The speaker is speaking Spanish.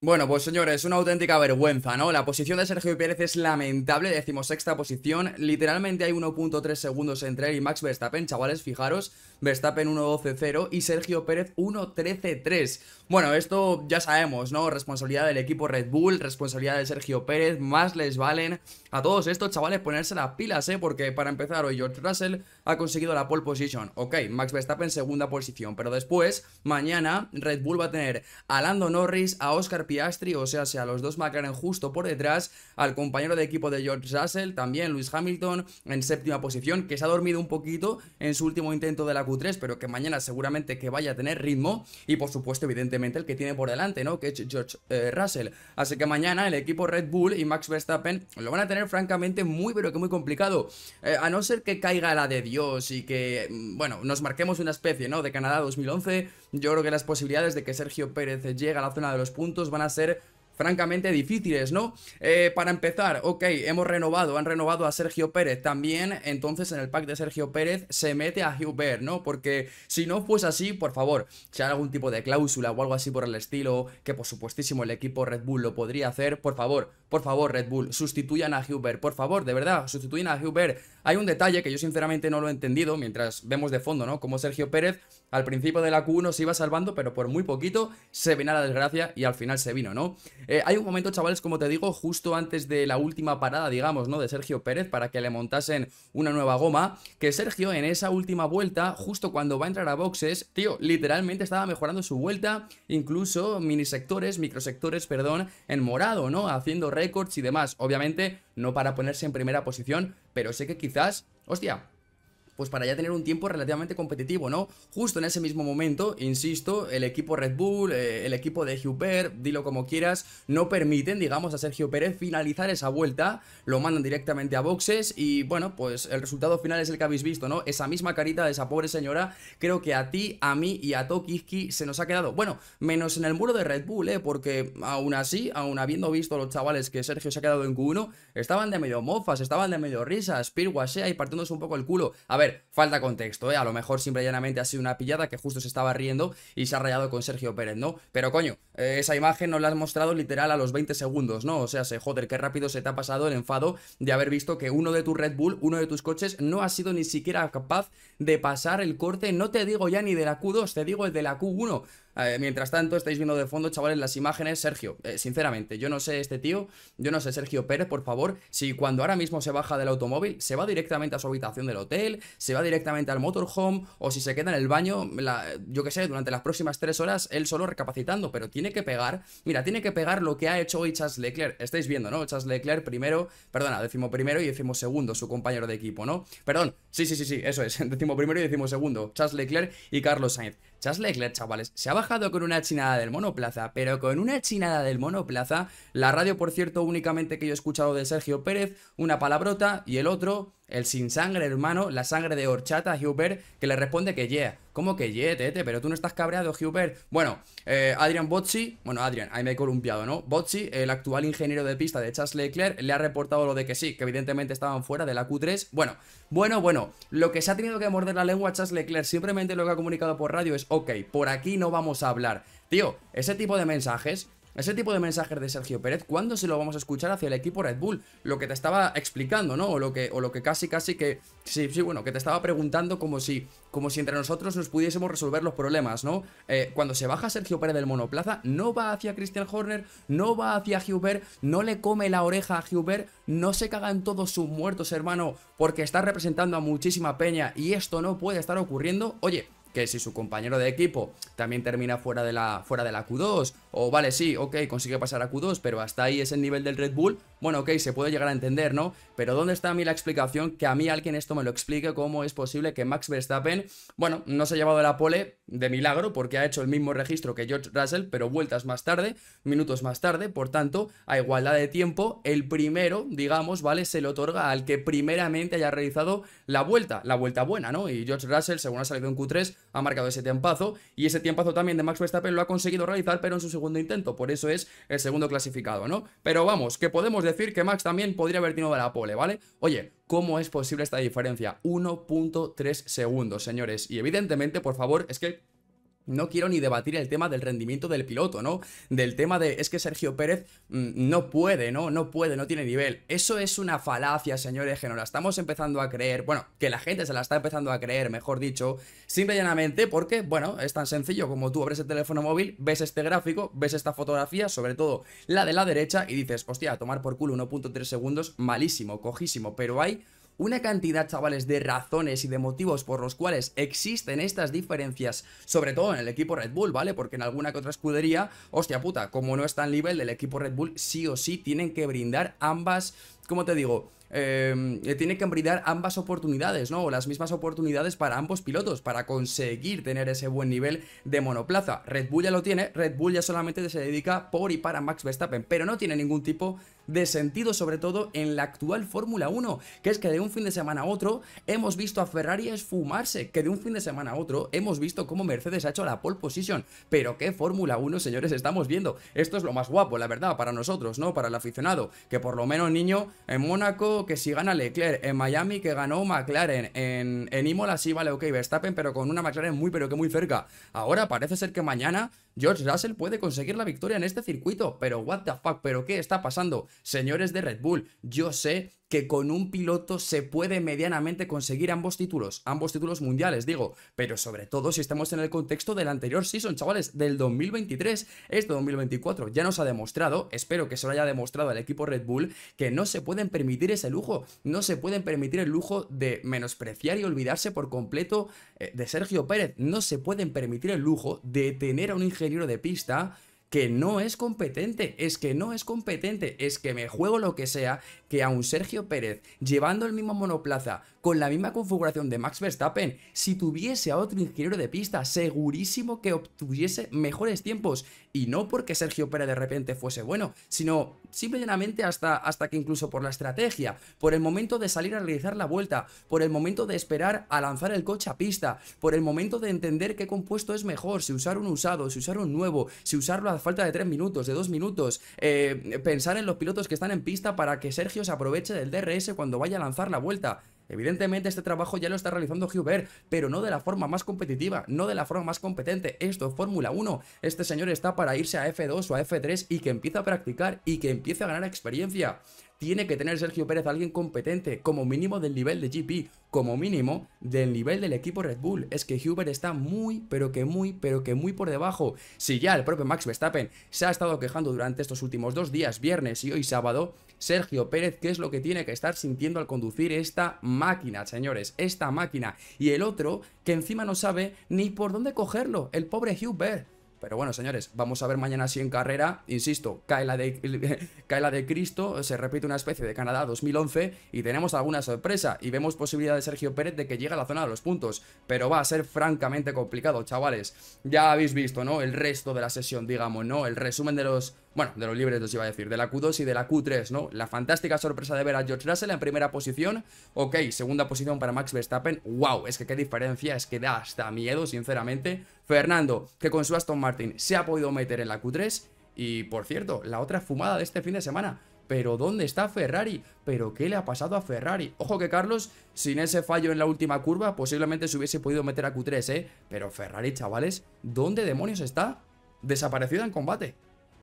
Bueno, pues señores, una auténtica vergüenza, ¿no? La posición de Sergio Pérez es lamentable, sexta posición, literalmente hay 1.3 segundos entre él y Max Verstappen, chavales, fijaros, Verstappen 1.12.0 y Sergio Pérez 1.13.3. Bueno, esto ya sabemos, ¿no? Responsabilidad del equipo Red Bull, responsabilidad de Sergio Pérez, más les valen a todos estos chavales ponerse las pilas, ¿eh? Porque para empezar hoy George Russell ha conseguido la pole position, ok, Max Verstappen segunda posición, pero después, mañana, Red Bull va a tener a Lando Norris, a Oscar Piastri, o sea, sea los dos McLaren justo por detrás, al compañero de equipo de George Russell, también Luis Hamilton en séptima posición, que se ha dormido un poquito en su último intento de la Q3, pero que mañana seguramente que vaya a tener ritmo, y por supuesto, evidentemente, el que tiene por delante, ¿no? Que es George eh, Russell. Así que mañana el equipo Red Bull y Max Verstappen lo van a tener francamente muy, pero que muy complicado, eh, a no ser que caiga la de Dios y que, mm, bueno, nos marquemos una especie, ¿no? De Canadá 2011 yo creo que las posibilidades de que Sergio Pérez llegue a la zona de los puntos van a ser francamente difíciles, ¿no? Eh, para empezar, ok, hemos renovado, han renovado a Sergio Pérez también, entonces en el pack de Sergio Pérez se mete a Hubert, ¿no? Porque si no fuese así, por favor, si hay algún tipo de cláusula o algo así por el estilo, que por supuestísimo el equipo Red Bull lo podría hacer, por favor, por favor, Red Bull, sustituyan a Huber. Por favor, de verdad, sustituyan a Huber. Hay un detalle que yo sinceramente no lo he entendido, mientras vemos de fondo, ¿no? Como Sergio Pérez al principio de la Q1 se iba salvando, pero por muy poquito se vino a la desgracia y al final se vino, ¿no? Eh, hay un momento, chavales, como te digo, justo antes de la última parada, digamos, ¿no? De Sergio Pérez para que le montasen una nueva goma, que Sergio en esa última vuelta, justo cuando va a entrar a boxes, tío, literalmente estaba mejorando su vuelta, incluso minisectores, microsectores, perdón, en morado, ¿no? Haciendo Records y demás. Obviamente, no para ponerse en primera posición, pero sé que quizás, hostia, pues para ya tener un tiempo relativamente competitivo, ¿no? Justo en ese mismo momento, insisto, el equipo Red Bull, eh, el equipo de Huber, dilo como quieras, no permiten, digamos, a Sergio Pérez finalizar esa vuelta, lo mandan directamente a boxes y bueno, pues el resultado final es el que habéis visto, ¿no? Esa misma carita de esa pobre señora, creo que a ti, a mí y a Tokiski se nos ha quedado, bueno, menos en el muro de Red Bull, ¿eh? Porque aún así, aún habiendo visto los chavales que Sergio se ha quedado en Q1, estaban de medio mofas, estaban de medio risas, pirguasea y partiéndose un poco el culo. A ver, falta contexto, ¿eh? A lo mejor simple llanamente ha sido una pillada que justo se estaba riendo y se ha rayado con Sergio Pérez, ¿no? Pero coño, eh, esa imagen nos la has mostrado literal a los 20 segundos, ¿no? O sea, se, joder, qué rápido se te ha pasado el enfado de haber visto que uno de tus Red Bull, uno de tus coches, no ha sido ni siquiera capaz de pasar el corte, no te digo ya ni de la Q2, te digo el de la Q1. Eh, mientras tanto, estáis viendo de fondo, chavales, las imágenes. Sergio, eh, sinceramente, yo no sé este tío, yo no sé Sergio Pérez, por favor, si cuando ahora mismo se baja del automóvil, se va directamente a su habitación del hotel, se va directamente al motorhome, o si se queda en el baño, yo qué sé, durante las próximas tres horas, él solo recapacitando, pero tiene que pegar, mira, tiene que pegar lo que ha hecho hoy Charles Leclerc. Estáis viendo, ¿no? Charles Leclerc primero, perdona, décimo primero y decimos segundo, su compañero de equipo, ¿no? Perdón, sí, sí, sí, sí, eso es, decimo primero y decimos segundo, Charles Leclerc y Carlos Sainz. Chas chavales, se ha bajado con una chinada del monoplaza, pero con una chinada del monoplaza, la radio, por cierto, únicamente que yo he escuchado de Sergio Pérez, una palabrota y el otro, el sin sangre, hermano, la sangre de horchata, Hubert, que le responde que yeah. ¿Cómo que yeah, tete? Pero tú no estás cabreado, Hubert. Bueno, eh, Adrian Bozzi, bueno, Adrian, ahí me he columpiado, ¿no? Bozzi, el actual ingeniero de pista de Charles Leclerc, le ha reportado lo de que sí, que evidentemente estaban fuera de la Q3. Bueno, bueno, bueno, lo que se ha tenido que morder la lengua Charles Leclerc, simplemente lo que ha comunicado por radio es, ok, por aquí no vamos a hablar. Tío, ese tipo de mensajes ese tipo de mensajes de Sergio Pérez, ¿cuándo se lo vamos a escuchar hacia el equipo Red Bull? Lo que te estaba explicando, ¿no? O lo que, o lo que casi, casi que... Sí, sí, bueno, que te estaba preguntando como si, como si entre nosotros nos pudiésemos resolver los problemas, ¿no? Eh, cuando se baja Sergio Pérez del monoplaza, no va hacia Christian Horner, no va hacia Hubert, no le come la oreja a Hubert, no se cagan todos sus muertos, hermano, porque está representando a muchísima peña y esto no puede estar ocurriendo. Oye, que si su compañero de equipo también termina fuera de la, fuera de la Q2, o vale, sí, ok, consigue pasar a Q2, pero hasta ahí es el nivel del Red Bull, bueno, ok, se puede llegar a entender, ¿no? Pero ¿dónde está a mí la explicación? Que a mí alguien esto me lo explique, cómo es posible que Max Verstappen, bueno, no se ha llevado la pole de milagro, porque ha hecho el mismo registro que George Russell, pero vueltas más tarde, minutos más tarde, por tanto, a igualdad de tiempo, el primero, digamos, ¿vale? Se le otorga al que primeramente haya realizado la vuelta, la vuelta buena, ¿no? Y George Russell, según ha salido en Q3, ha marcado ese tiempazo y ese tiempazo también de Max Verstappen lo ha conseguido realizar pero en su segundo intento, por eso es el segundo clasificado, ¿no? Pero vamos, que podemos decir que Max también podría haber tenido la pole, ¿vale? Oye, ¿cómo es posible esta diferencia? 1.3 segundos, señores, y evidentemente, por favor, es que no quiero ni debatir el tema del rendimiento del piloto, ¿no? Del tema de es que Sergio Pérez mm, no puede, ¿no? No puede, no tiene nivel. Eso es una falacia, señores, que nos la estamos empezando a creer. Bueno, que la gente se la está empezando a creer, mejor dicho. Simple llanamente porque, bueno, es tan sencillo como tú abres el teléfono móvil, ves este gráfico, ves esta fotografía, sobre todo la de la derecha, y dices, hostia, tomar por culo 1.3 segundos, malísimo, cojísimo, pero hay una cantidad, chavales, de razones y de motivos por los cuales existen estas diferencias, sobre todo en el equipo Red Bull, ¿vale? Porque en alguna que otra escudería, hostia puta, como no está en nivel del equipo Red Bull, sí o sí tienen que brindar ambas como te digo? Em, eh, tiene que brindar ambas oportunidades, ¿no? O las mismas oportunidades para ambos pilotos, para conseguir tener ese buen nivel de monoplaza. Red Bull ya lo tiene, Red Bull ya solamente se dedica por y para Max Verstappen, pero no tiene ningún tipo de sentido, sobre todo en la actual Fórmula 1, que es que de un fin de semana a otro hemos visto a Ferrari esfumarse, que de un fin de semana a otro hemos visto cómo Mercedes ha hecho la pole position, pero qué Fórmula 1, señores, estamos viendo. Esto es lo más guapo, la verdad, para nosotros, ¿no? Para el aficionado, que por lo menos, niño, en Mónaco, que si gana Leclerc. En Miami, que ganó McLaren. En, en Imola, sí, vale, ok, Verstappen, pero con una McLaren muy, pero que muy cerca. Ahora parece ser que mañana George Russell puede conseguir la victoria en este circuito, pero what the fuck, pero qué está pasando, señores de Red Bull, yo sé que con un piloto se puede medianamente conseguir ambos títulos, ambos títulos mundiales, digo, pero sobre todo si estamos en el contexto del anterior season, chavales, del 2023, este 2024 ya nos ha demostrado, espero que se lo haya demostrado al equipo Red Bull, que no se pueden permitir ese lujo, no se pueden permitir el lujo de menospreciar y olvidarse por completo eh, de Sergio Pérez, no se pueden permitir el lujo de tener a un ingeniero libro de pista que no es competente, es que no es competente, es que me juego lo que sea, que a un Sergio Pérez, llevando el mismo monoplaza, con la misma configuración de Max Verstappen, si tuviese a otro ingeniero de pista, segurísimo que obtuviese mejores tiempos. Y no porque Sergio Pérez de repente fuese bueno, sino simplemente hasta, hasta que incluso por la estrategia, por el momento de salir a realizar la vuelta, por el momento de esperar a lanzar el coche a pista, por el momento de entender qué compuesto es mejor, si usar un usado, si usar un nuevo, si usarlo a falta de 3 minutos, de 2 minutos. Eh, pensar en los pilotos que están en pista para que Sergio se aproveche del DRS cuando vaya a lanzar la vuelta. Evidentemente este trabajo ya lo está realizando Hubert, pero no de la forma más competitiva, no de la forma más competente. Esto es Fórmula 1. Este señor está para irse a F2 o a F3 y que empiece a practicar y que empiece a ganar experiencia tiene que tener Sergio Pérez alguien competente, como mínimo del nivel de GP, como mínimo del nivel del equipo Red Bull. Es que Hubert está muy, pero que muy, pero que muy por debajo. Si ya el propio Max Verstappen se ha estado quejando durante estos últimos dos días, viernes y hoy sábado, Sergio Pérez, ¿qué es lo que tiene que estar sintiendo al conducir esta máquina, señores? Esta máquina. Y el otro, que encima no sabe ni por dónde cogerlo, el pobre Hubert. Pero bueno, señores, vamos a ver mañana si en carrera, insisto, cae la de, de Cristo, se repite una especie de Canadá 2011 y tenemos alguna sorpresa y vemos posibilidad de Sergio Pérez de que llegue a la zona de los puntos, pero va a ser francamente complicado, chavales. Ya habéis visto, ¿no? El resto de la sesión, digamos, ¿no? El resumen de los bueno, de los libres os iba a decir, de la Q2 y de la Q3, ¿no? La fantástica sorpresa de ver a George Russell en primera posición, ok, segunda posición para Max Verstappen, wow, es que qué diferencia, es que da hasta miedo, sinceramente. Fernando, que con su Aston Martin se ha podido meter en la Q3, y por cierto, la otra fumada de este fin de semana, pero ¿dónde está Ferrari? ¿Pero qué le ha pasado a Ferrari? Ojo que Carlos, sin ese fallo en la última curva, posiblemente se hubiese podido meter a Q3, ¿eh? Pero Ferrari, chavales, ¿dónde demonios está? Desaparecido en combate.